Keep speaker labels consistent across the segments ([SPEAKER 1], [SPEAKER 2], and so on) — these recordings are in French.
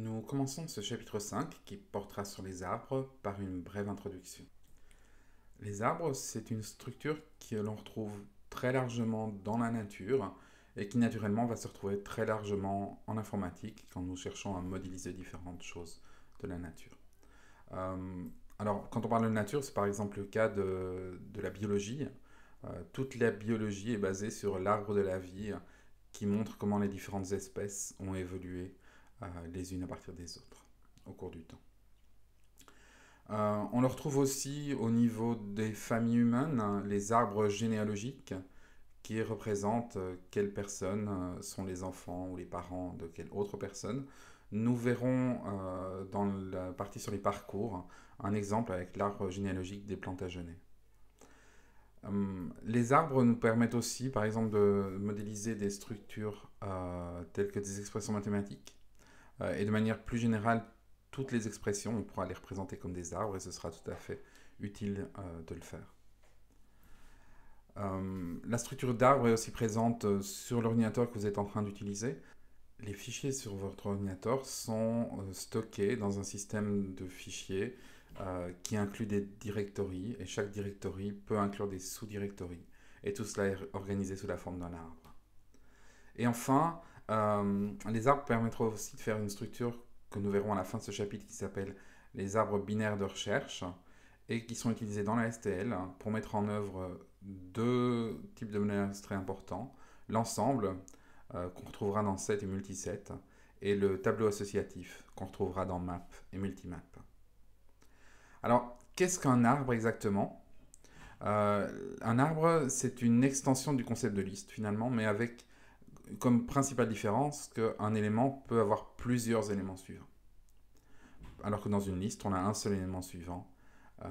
[SPEAKER 1] Nous commençons ce chapitre 5 qui portera sur les arbres par une brève introduction. Les arbres, c'est une structure que l'on retrouve très largement dans la nature et qui naturellement va se retrouver très largement en informatique quand nous cherchons à modéliser différentes choses de la nature. Euh, alors, quand on parle de nature, c'est par exemple le cas de, la biologie. Euh, toute la biologie est basée sur l'arbre de la vie qui montre comment les différentes espèces ont évolué euh, les unes à partir des autres au cours du temps. Euh, on le retrouve aussi au niveau des familles humaines, hein, les arbres généalogiques qui représentent euh, quelles personnes sont les enfants ou les parents de quelle autre personne. Nous verrons dans la partie sur les parcours un exemple avec l'arbre généalogique des Plantagenets. les arbres nous permettent aussi, par exemple, de modéliser des structures telles que des expressions mathématiques euh, et de manière plus générale, toutes les expressions, on pourra les représenter comme des arbres et ce sera tout à fait utile euh, de le faire. Euh, la structure d'arbre est aussi présente sur l'ordinateur que vous êtes en train d'utiliser. Les fichiers sur votre ordinateur sont stockés dans un système de fichiers qui inclut des directories et chaque directory peut inclure des sous-directories et tout cela est organisé sous la forme d'un arbre. Et enfin, euh, les arbres permettront aussi de faire une structure que nous verrons à la fin de ce chapitre qui s'appelle les arbres binaires de recherche et qui sont utilisés dans la STL pour mettre en œuvre deux types de données très importants. L'ensemble euh, qu'on retrouvera dans set et multiset et le tableau associatif qu'on retrouvera dans map et multimap. Alors, qu'est-ce qu'un arbre exactement euh, Un arbre, c'est une extension du concept de liste finalement, mais avec comme principale différence qu'un élément peut avoir plusieurs éléments suivants. Alors que dans une liste, on a un seul élément suivant euh,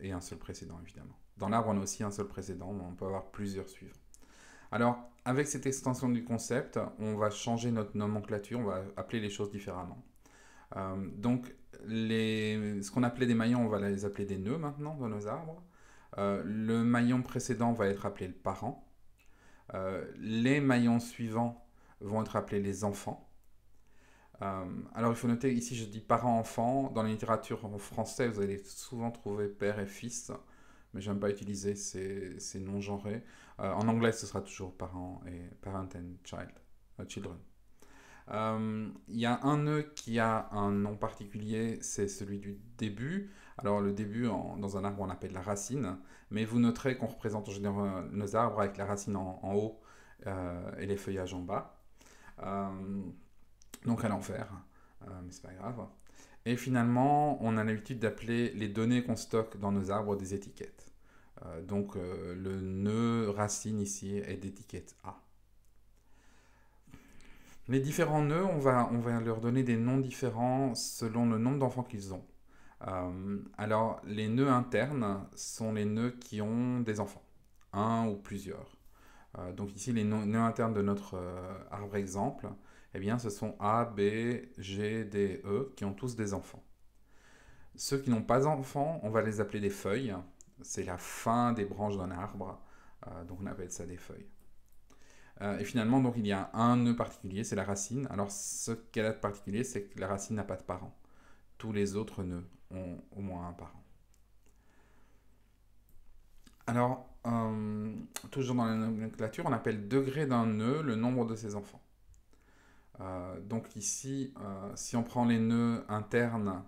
[SPEAKER 1] et un seul précédent, évidemment. Dans l'arbre, on a aussi un seul précédent, mais on peut avoir plusieurs suivants. Alors, avec cette extension du concept, on va changer notre nomenclature, on va appeler les choses différemment. Euh, donc, les, ce qu'on appelait des maillons, on va les appeler des nœuds maintenant dans nos arbres. Euh, le maillon précédent va être appelé le parent. Euh, les maillons suivants vont être appelés les enfants. Euh, alors il faut noter ici, je dis parents-enfants. Dans la littérature en français, vous allez souvent trouver père et fils, mais j'aime pas utiliser ces, ces noms genrés. Euh, en anglais, ce sera toujours parents et parent and child, children. Euh, il y a un nœud qui a un nom particulier, c'est celui du début. Alors le début, dans un arbre, on l'appelle la racine, mais vous noterez qu'on représente en général euh, nos arbres avec la racine en, haut euh, et les feuillages en bas. donc à l'envers, mais c'est pas grave. Et finalement, on a l'habitude d'appeler les données qu'on stocke dans nos arbres des étiquettes. donc le nœud racine ici est d'étiquette A. Les différents nœuds, on va, leur donner des noms différents selon le nombre d'enfants qu'ils ont. Euh, alors, les nœuds internes sont les nœuds qui ont des enfants, un ou plusieurs. Euh, donc ici, les nœuds, internes de notre euh, arbre exemple, eh bien, ce sont A, B, G, D, E, qui ont tous des enfants. Ceux qui n'ont pas d'enfants, on va les appeler des feuilles. C'est la fin des branches d'un arbre, donc on appelle ça des feuilles. Euh, et finalement, donc, il y a un nœud particulier, c'est la racine. Alors, ce qu'elle a de particulier, c'est que la racine n'a pas de parent. Tous les autres nœuds ont au moins un parent. Alors, euh, toujours dans la nomenclature, on appelle degré d'un nœud le nombre de ses enfants. Euh, donc ici, si on prend les nœuds internes,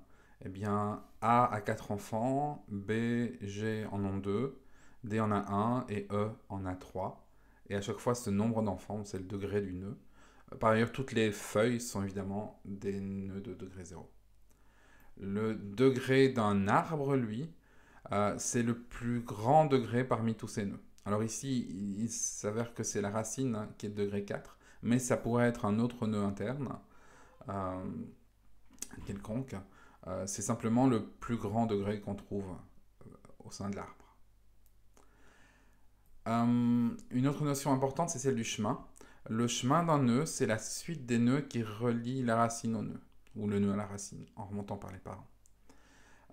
[SPEAKER 1] eh bien A a 4 enfants, B, G en ont 2, D en a 1 et E en a 3. Et à chaque fois, ce nombre d'enfants, c'est le degré du nœud. Euh, par ailleurs, toutes les feuilles sont évidemment des nœuds de degré 0. Le degré d'un arbre, lui, euh, c'est le plus grand degré parmi tous ces nœuds. Alors ici, il s'avère que c'est la racine hein, qui est de degré 4, mais ça pourrait être un autre nœud interne, euh, quelconque. c'est simplement le plus grand degré qu'on trouve au sein de l'arbre. Euh, une autre notion importante, c'est celle du chemin. Le chemin d'un nœud, c'est la suite des nœuds qui relient la racine au nœud, ou le nœud à la racine, en remontant par les parents.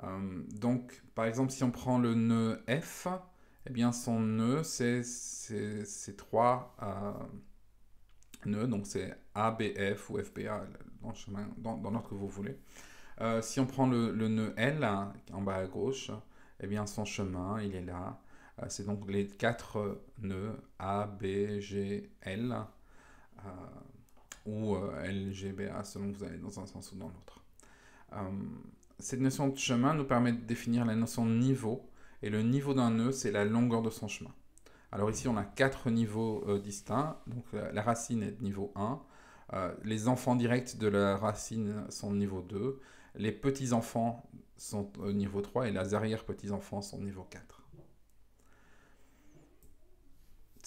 [SPEAKER 1] Euh, donc, par exemple, si on prend le nœud F, eh bien, son nœud, c'est ces trois euh, nœuds, donc c'est ABF ou F dans, le chemin, dans, dans l'ordre que vous voulez. si on prend le, le nœud L, hein, en bas à gauche, eh bien, son chemin, il est là. Euh, c'est donc les quatre euh, nœuds A, B, G, L, euh, ou L, G, B, A, selon que vous allez dans un sens ou dans l'autre. cette notion de chemin nous permet de définir la notion de niveau, et le niveau d'un nœud, c'est la longueur de son chemin. Alors ici, on a quatre niveaux distincts, donc la, racine est de niveau 1, les enfants directs de la racine sont de niveau 2, les petits-enfants sont au niveau 3 et les arrière-petits-enfants sont au niveau 4.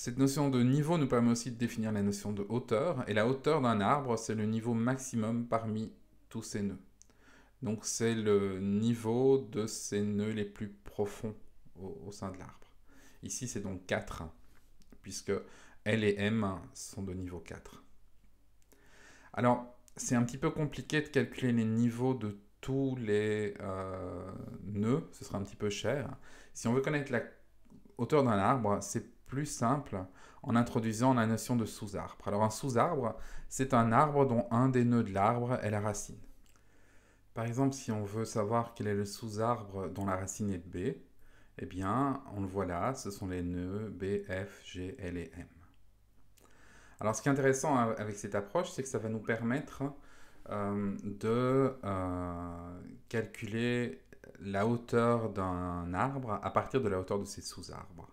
[SPEAKER 1] Cette notion de niveau nous permet aussi de définir la notion de hauteur, et la hauteur d'un arbre, c'est le niveau maximum parmi tous ses nœuds. Donc c'est le niveau de ses nœuds les plus profonds au, sein de l'arbre. Ici, c'est donc 4, puisque L et M sont de niveau 4. Alors, c'est un petit peu compliqué de calculer les niveaux de tous les euh, nœuds, ce sera un petit peu cher. Si on veut connaître la hauteur d'un arbre, c'est plus simple en introduisant la notion de sous-arbre. Alors un sous-arbre, c'est un arbre dont un des nœuds de l'arbre est la racine. Par exemple, si on veut savoir quel est le sous-arbre dont la racine est B, eh bien, on le voit là, ce sont les nœuds B, F, G, L et M. Alors ce qui est intéressant avec cette approche, c'est que ça va nous permettre euh, de euh, calculer la hauteur d'un arbre à partir de la hauteur de ses sous-arbres.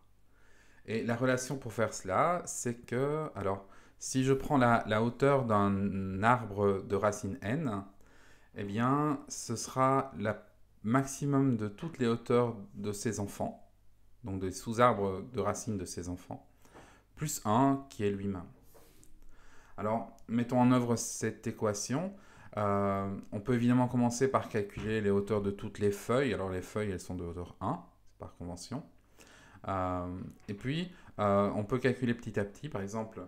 [SPEAKER 1] Et la relation pour faire cela, c'est que, alors, si je prends la, hauteur d'un arbre de racine n, eh bien, ce sera le maximum de toutes les hauteurs de ses enfants, donc des sous-arbres de racine de ses enfants, plus 1 qui est lui-même. Alors, mettons en œuvre cette équation. Euh, on peut évidemment commencer par calculer les hauteurs de toutes les feuilles. Alors, les feuilles, elles sont de hauteur 1, par convention. Euh, et puis, euh, on peut calculer petit à petit, par exemple,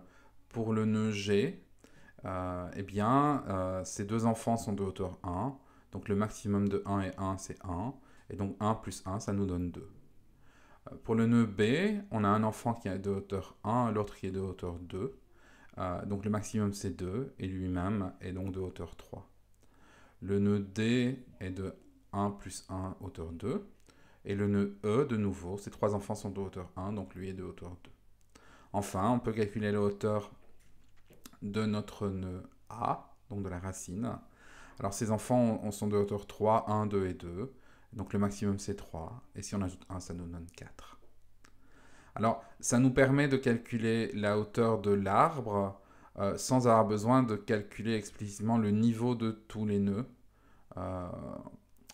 [SPEAKER 1] pour le nœud G, euh, eh bien, ces deux enfants sont de hauteur 1, donc le maximum de 1 et 1, c'est 1, et donc 1 plus 1, ça nous donne 2. Pour le nœud B, on a un enfant qui a de hauteur 1, l'autre qui est de hauteur 2. donc le maximum c'est 2, et lui-même est donc de hauteur 3. Le nœud D est de 1 plus 1, hauteur 2 et le nœud E de nouveau. Ces trois enfants sont de hauteur 1, donc lui est de hauteur 2. Enfin, on peut calculer la hauteur de notre nœud A, donc de la racine. Alors ces enfants sont de hauteur 3, 1, 2 et 2. Donc le maximum c'est 3. Et si on ajoute 1, ça nous donne 4. Alors ça nous permet de calculer la hauteur de l'arbre euh, sans avoir besoin de calculer explicitement le niveau de tous les nœuds. Euh,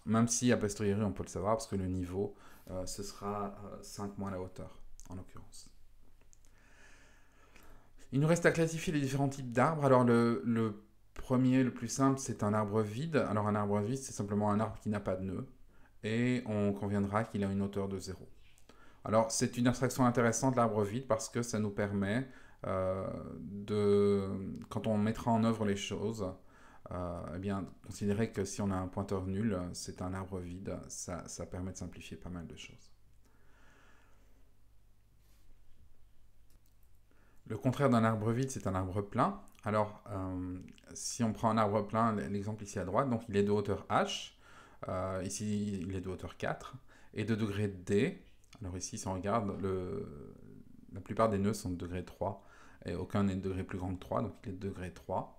[SPEAKER 1] même si, à posteriori, on peut le savoir, parce que le niveau, euh, ce sera 5 euh, moins la hauteur, en l'occurrence. Il nous reste à classifier les différents types d'arbres. Alors, le, premier, le plus simple, c'est un arbre vide. Alors, un arbre vide, c'est simplement un arbre qui n'a pas de nœud. Et on conviendra qu'il a une hauteur de 0. Alors, c'est une abstraction intéressante, l'arbre vide, parce que ça nous permet euh, de, quand on mettra en œuvre les choses, euh, eh bien, considérez que si on a un pointeur nul, c'est un arbre vide, ça, ça permet de simplifier pas mal de choses. Le contraire d'un arbre vide, c'est un arbre plein. Alors, euh, si on prend un arbre plein, l'exemple ici à droite, donc il est de hauteur h, euh, ici il est de hauteur 4, et de degré d. Alors ici, si on regarde, le... la plupart des nœuds sont de degré 3, et aucun n'est de degré plus grand que 3, donc il est de degré 3.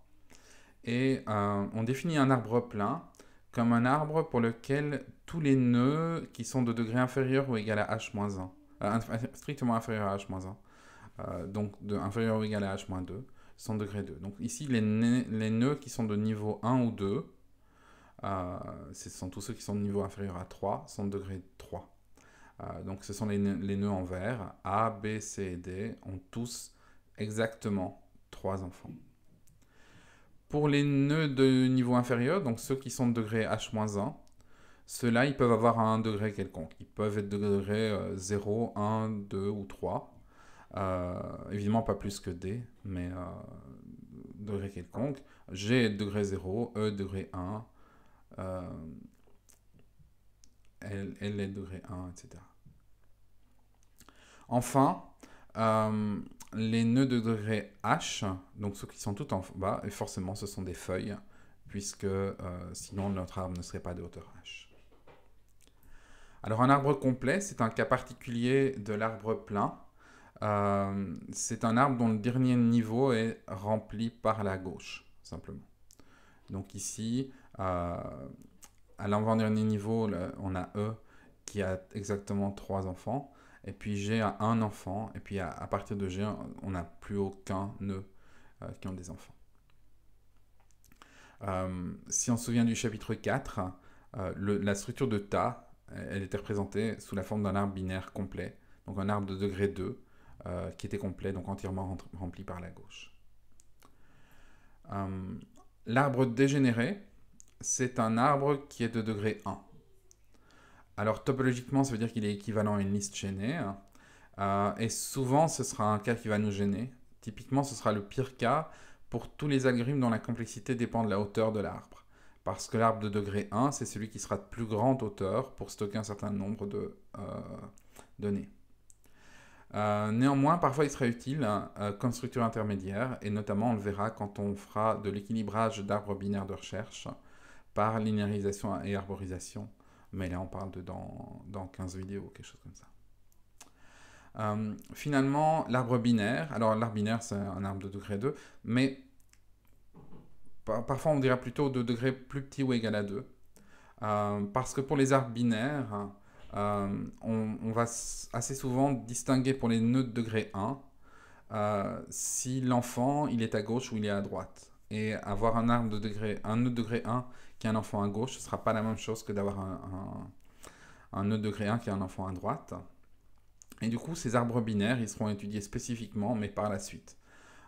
[SPEAKER 1] Et on définit un arbre plein comme un arbre pour lequel tous les nœuds qui sont de degré inférieur ou égal à h-1, euh, strictement inférieur à h-1, euh, donc de inférieur ou égal à h-2, sont degré 2. Donc ici, les, nœuds, qui sont de niveau 1 ou 2, euh, ce sont tous ceux qui sont de niveau inférieur à 3, sont de degré 3. donc ce sont les, les nœuds en vert, A, B, C et D, ont tous exactement 3 enfants. Pour les nœuds de niveau inférieur, donc ceux qui sont de degré H-1, ceux-là, ils peuvent avoir un degré quelconque. Ils peuvent être de degré 0, 1, 2 ou 3. Euh, évidemment, pas plus que D, mais euh, degré quelconque. G est degré 0, E degré 1, euh, L, L est degré 1, etc. Enfin, les nœuds de degré H, donc ceux qui sont tout en bas, et forcément ce sont des feuilles, puisque euh, sinon notre arbre ne serait pas de hauteur H. Alors un arbre complet, c'est un cas particulier de l'arbre plein. Euh, c'est un arbre dont le dernier niveau est rempli par la gauche, simplement. Donc ici, euh, à l'avant-dernier niveau, on a E qui a exactement trois enfants et puis j'ai un enfant, et puis à, partir de G, on n'a plus aucun nœud euh, qui ont des enfants. Euh, si on se souvient du chapitre 4, euh, la structure de Ta, elle était représentée sous la forme d'un arbre binaire complet, donc un arbre de degré 2, qui était complet, donc entièrement rempli par la gauche. L'arbre dégénéré, c'est un arbre qui est de degré 1. Alors topologiquement, ça veut dire qu'il est équivalent à une liste chaînée. Hein. Euh, et souvent, ce sera un cas qui va nous gêner. Typiquement, ce sera le pire cas pour tous les algorithmes dont la complexité dépend de la hauteur de l'arbre. Parce que l'arbre de degré 1, c'est celui qui sera de plus grande hauteur pour stocker un certain nombre de euh, données. Euh, néanmoins, parfois il sera utile hein, comme structure intermédiaire, et notamment on le verra quand on fera de l'équilibrage d'arbres binaires de recherche par linéarisation et arborisation, mais là on parle de dans, 15 vidéos, quelque chose comme ça. Euh, finalement, l'arbre binaire, alors l'arbre binaire c'est un arbre de degré 2, mais parfois on dira plutôt de degré plus petit ou égal à 2, euh, parce que pour les arbres binaires, euh, on, va assez souvent distinguer pour les nœuds de degré 1 si l'enfant il est à gauche ou il est à droite. Et avoir un arbre de degré, un nœud de degré 1 qui a un enfant à gauche, ce ne sera pas la même chose que d'avoir un, un, degré 1 qui a un enfant à droite. Et du coup, ces arbres binaires, ils seront étudiés spécifiquement, mais par la suite.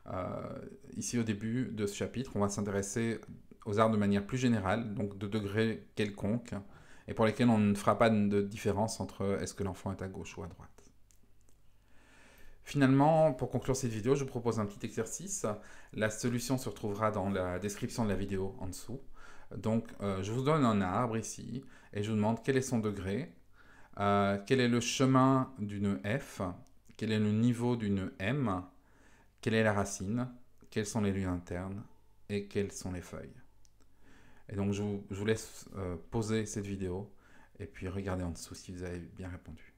[SPEAKER 1] Euh, ici, au début de ce chapitre, on va s'intéresser aux arbres de manière plus générale, donc de degrés quelconques, et pour lesquels on ne fera pas de différence entre est-ce que l'enfant est à gauche ou à droite. Finalement, pour conclure cette vidéo, je vous propose un petit exercice. La solution se retrouvera dans la description de la vidéo en dessous. Donc, euh, je vous donne un arbre ici et je vous demande quel est son degré, euh, quel est le chemin d'une f, quel est le niveau d'une m, quelle est la racine, quels sont les lieux internes et quelles sont les feuilles. Et donc, je vous, laisse euh, poser cette vidéo et puis regardez en dessous si vous avez bien répondu.